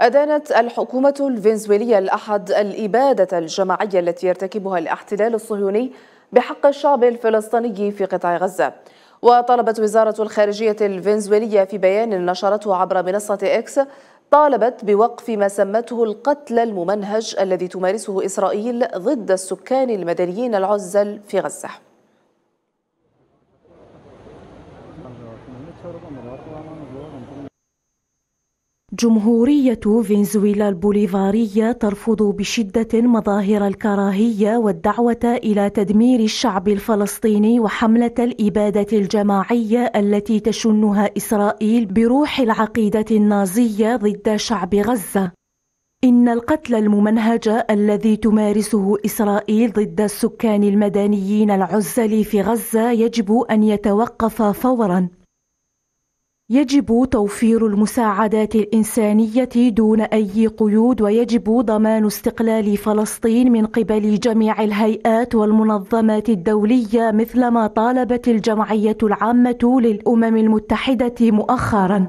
أدانت الحكومة الفنزويلية الأحد الإبادة الجماعية التي يرتكبها الاحتلال الصهيوني بحق الشعب الفلسطيني في قطاع غزة وطلبت وزارة الخارجية الفنزويلية في بيان نشرته عبر منصة إكس طالبت بوقف ما سمته القتل الممنهج الذي تمارسه إسرائيل ضد السكان المدنيين العزل في غزة جمهورية فنزويلا البوليفارية ترفض بشدة مظاهر الكراهية والدعوة إلى تدمير الشعب الفلسطيني وحملة الإبادة الجماعية التي تشنها إسرائيل بروح العقيدة النازية ضد شعب غزة. إن القتل الممنهج الذي تمارسه إسرائيل ضد السكان المدنيين العزل في غزة يجب أن يتوقف فوراً. يجب توفير المساعدات الإنسانية دون أي قيود ويجب ضمان استقلال فلسطين من قبل جميع الهيئات والمنظمات الدولية مثلما طالبت الجمعية العامة للأمم المتحدة مؤخرا